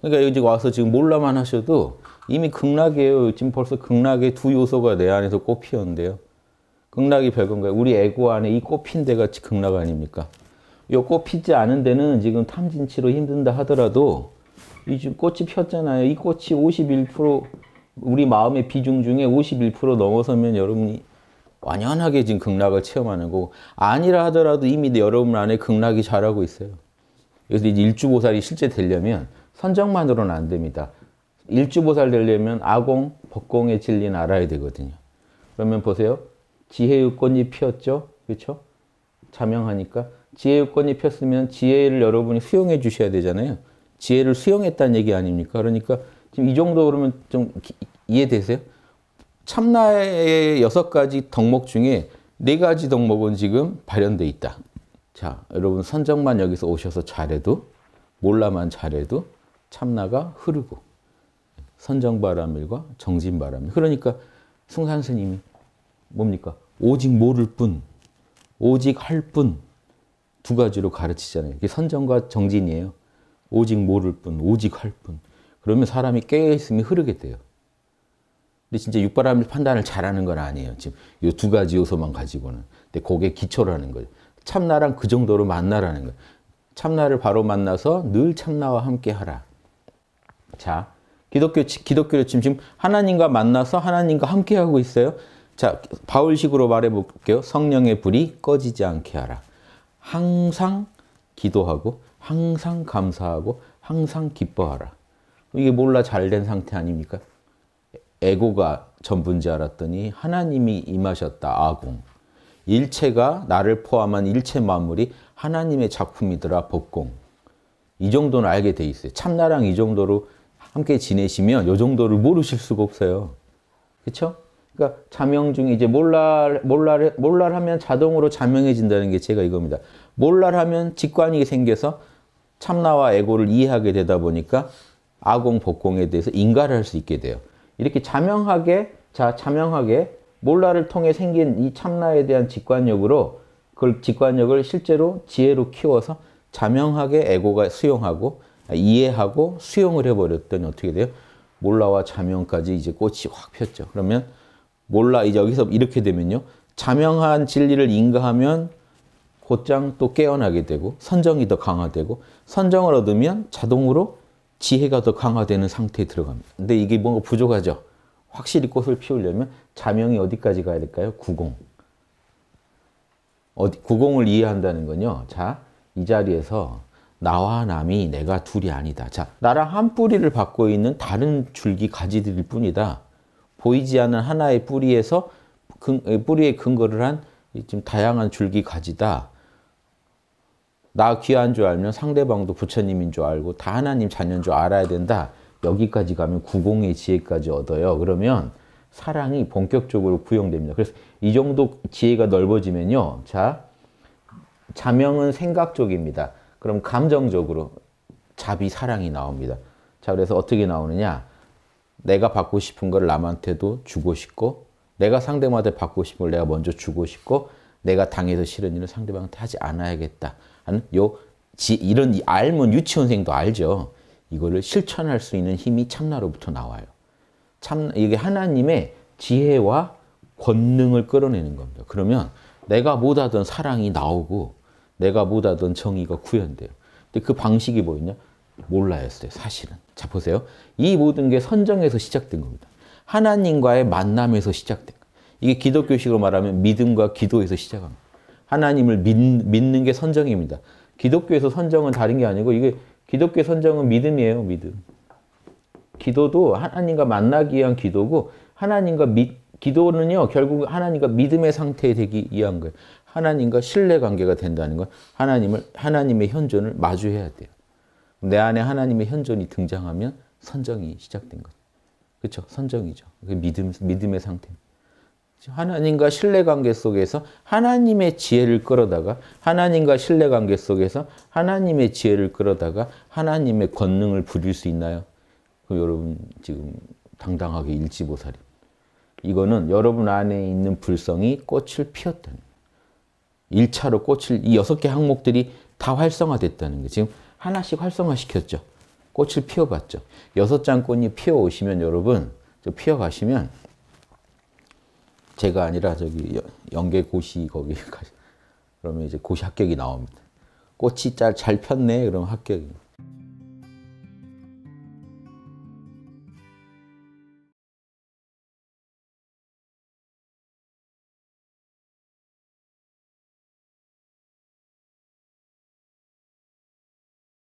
그러니까 여기 와서 지금 몰라만 하셔도 이미 극락이에요. 지금 벌써 극락의 두 요소가 내 안에서 꽃피었는데요. 극락이 별건가요? 우리 에고 안에 이 꽃핀 데가 극락 아닙니까? 요꽃 피지 않은 데는 지금 탐진치로 힘든다 하더라도 이 지금 꽃이 폈잖아요. 이 꽃이 51% 우리 마음의 비중 중에 51% 넘어서면 여러분이 완연하게 지금 극락을 체험하는 거고 아니라 하더라도 이미 여러분 안에 극락이 자라고 있어요. 그래서 이제 일주보살이 실제 되려면 선정만으로는 안 됩니다. 일주보살 되려면 아공, 법공의 진리는 알아야 되거든요. 그러면 보세요. 지혜의 꽃이 피었죠? 그렇죠? 자명하니까 지혜의 꽃이 폈으면 지혜를 여러분이 수용해 주셔야 되잖아요. 지혜를 수용했다는 얘기 아닙니까? 그러니까 지금 이 정도 그러면 좀 이해되세요? 참나의 여섯 가지 덕목 중에 네 가지 덕목은 지금 발현돼 있다. 자, 여러분 선정만 여기서 오셔서 잘해도 몰라만 잘해도 참나가 흐르고 선정바람일과 정진바람일. 그러니까 승산 스님이 뭡니까? 오직 모를 뿐, 오직 할 뿐 두 가지로 가르치잖아요. 이게 선정과 정진이에요. 오직 모를 뿐, 오직 할 뿐. 그러면 사람이 깨어있음이 흐르게 돼요. 근데 진짜 육바람일 판단을 잘하는 건 아니에요. 지금 이 두 가지 요소만 가지고는. 근데 그게 기초라는 거죠. 참나랑 그 정도로 만나라는 거예요. 참나를 바로 만나서 늘 참나와 함께 하라. 자, 기독교, 기독교를 지금, 지금 하나님과 만나서 하나님과 함께하고 있어요. 자, 바울식으로 말해 볼게요. 성령의 불이 꺼지지 않게 하라. 항상 기도하고, 항상 감사하고, 항상 기뻐하라. 이게 몰라 잘된 상태 아닙니까? 에고가 전부인지 알았더니 하나님이 임하셨다. 아공. 일체가 나를 포함한 일체 만물이 하나님의 작품이더라. 법공. 이 정도는 알게 돼 있어요. 참나랑 이 정도로 함께 지내시면 이 정도를 모르실 수가 없어요. 그쵸 그러니까 자명 중에 이제 몰랄 몰랄 몰랄하면 자동으로 자명해진다는 게 제가 이겁니다. 몰랄하면 직관이 생겨서 참나와 에고를 이해하게 되다 보니까 아공 복공에 대해서 인가를 할 수 있게 돼요. 이렇게 자명하게 자 자명하게 몰라를 통해 생긴 이 참나에 대한 직관력으로 그걸 직관력을 실제로 지혜로 키워서 자명하게 에고가 수용하고 이해하고 수용을 해버렸더니 어떻게 돼요? 몰라와 자명까지 이제 꽃이 확 폈죠. 그러면 몰라 이제 여기서 이렇게 되면요. 자명한 진리를 인가하면 곧장 또 깨어나게 되고 선정이 더 강화되고 선정을 얻으면 자동으로 지혜가 더 강화되는 상태에 들어갑니다. 근데 이게 뭔가 부족하죠. 확실히 꽃을 피우려면 자명이 어디까지 가야 될까요? 구공. 어디, 구공을 이해한다는 건요. 자, 이 자리에서 나와 남이 내가 둘이 아니다. 자, 나랑 한 뿌리를 받고 있는 다른 줄기 가지들일 뿐이다. 보이지 않는 하나의 뿌리에서 근, 뿌리에 근거를 한 지금 다양한 줄기 가지다. 나 귀한 줄 알면 상대방도 부처님인 줄 알고 다 하나님 자녀인 줄 알아야 된다. 여기까지 가면 구공의 지혜까지 얻어요. 그러면 사랑이 본격적으로 부용됩니다. 그래서 이 정도 지혜가 넓어지면요. 자, 자명은 생각 쪽입니다. 그럼 감정적으로 자비, 사랑이 나옵니다. 자, 그래서 어떻게 나오느냐? 내가 받고 싶은 걸 남한테도 주고 싶고 내가 상대방한테 받고 싶은 걸 내가 먼저 주고 싶고 내가 당해서 싫은 일을 상대방한테 하지 않아야겠다 하는 요 지, 이런 이 알면 유치원생도 알죠. 이거를 실천할 수 있는 힘이 참나로부터 나와요. 참 이게 하나님의 지혜와 권능을 끌어내는 겁니다. 그러면 내가 못하던 사랑이 나오고 내가 못하던 정의가 구현돼요. 근데 그 방식이 뭐였냐? 몰라였어요, 사실은. 자, 보세요. 이 모든 게 선정에서 시작된 겁니다. 하나님과의 만남에서 시작된 거예요. 이게 기독교식으로 말하면 믿음과 기도에서 시작합니다. 하나님을 믿, 믿는 게 선정입니다. 기독교에서 선정은 다른 게 아니고 이게 기독교 선정은 믿음이에요, 믿음. 기도도 하나님과 만나기 위한 기도고 하나님과 믿, 기도는요, 결국 하나님과 믿음의 상태에 되기 위한 거예요. 하나님과 신뢰 관계가 된다는 건 하나님을, 하나님의 현존을 마주해야 돼요. 내 안에 하나님의 현존이 등장하면 선정이 시작된 거죠. 그렇죠? 선정이죠. 믿음, 믿음의 상태. 하나님과 신뢰 관계 속에서 하나님의 지혜를 끌어다가 하나님과 신뢰 관계 속에서 하나님의 지혜를 끌어다가 하나님의 권능을 부릴 수 있나요? 여러분 지금 당당하게 일지보살입니다. 이거는 여러분 안에 있는 불성이 꽃을 피웠다는 거예요. 1차로 꽃을 이 여섯 개 항목들이 다 활성화됐다는 거 지금 하나씩 활성화시켰죠. 꽃을 피워봤죠. 여섯 장 꽃이 피어오시면 여러분 저 피어가시면 제가 아니라 저기 연계고시 거기 가시 그러면 이제 고시 합격이 나옵니다. 꽃이 잘, 잘 폈네 그럼 합격입니다.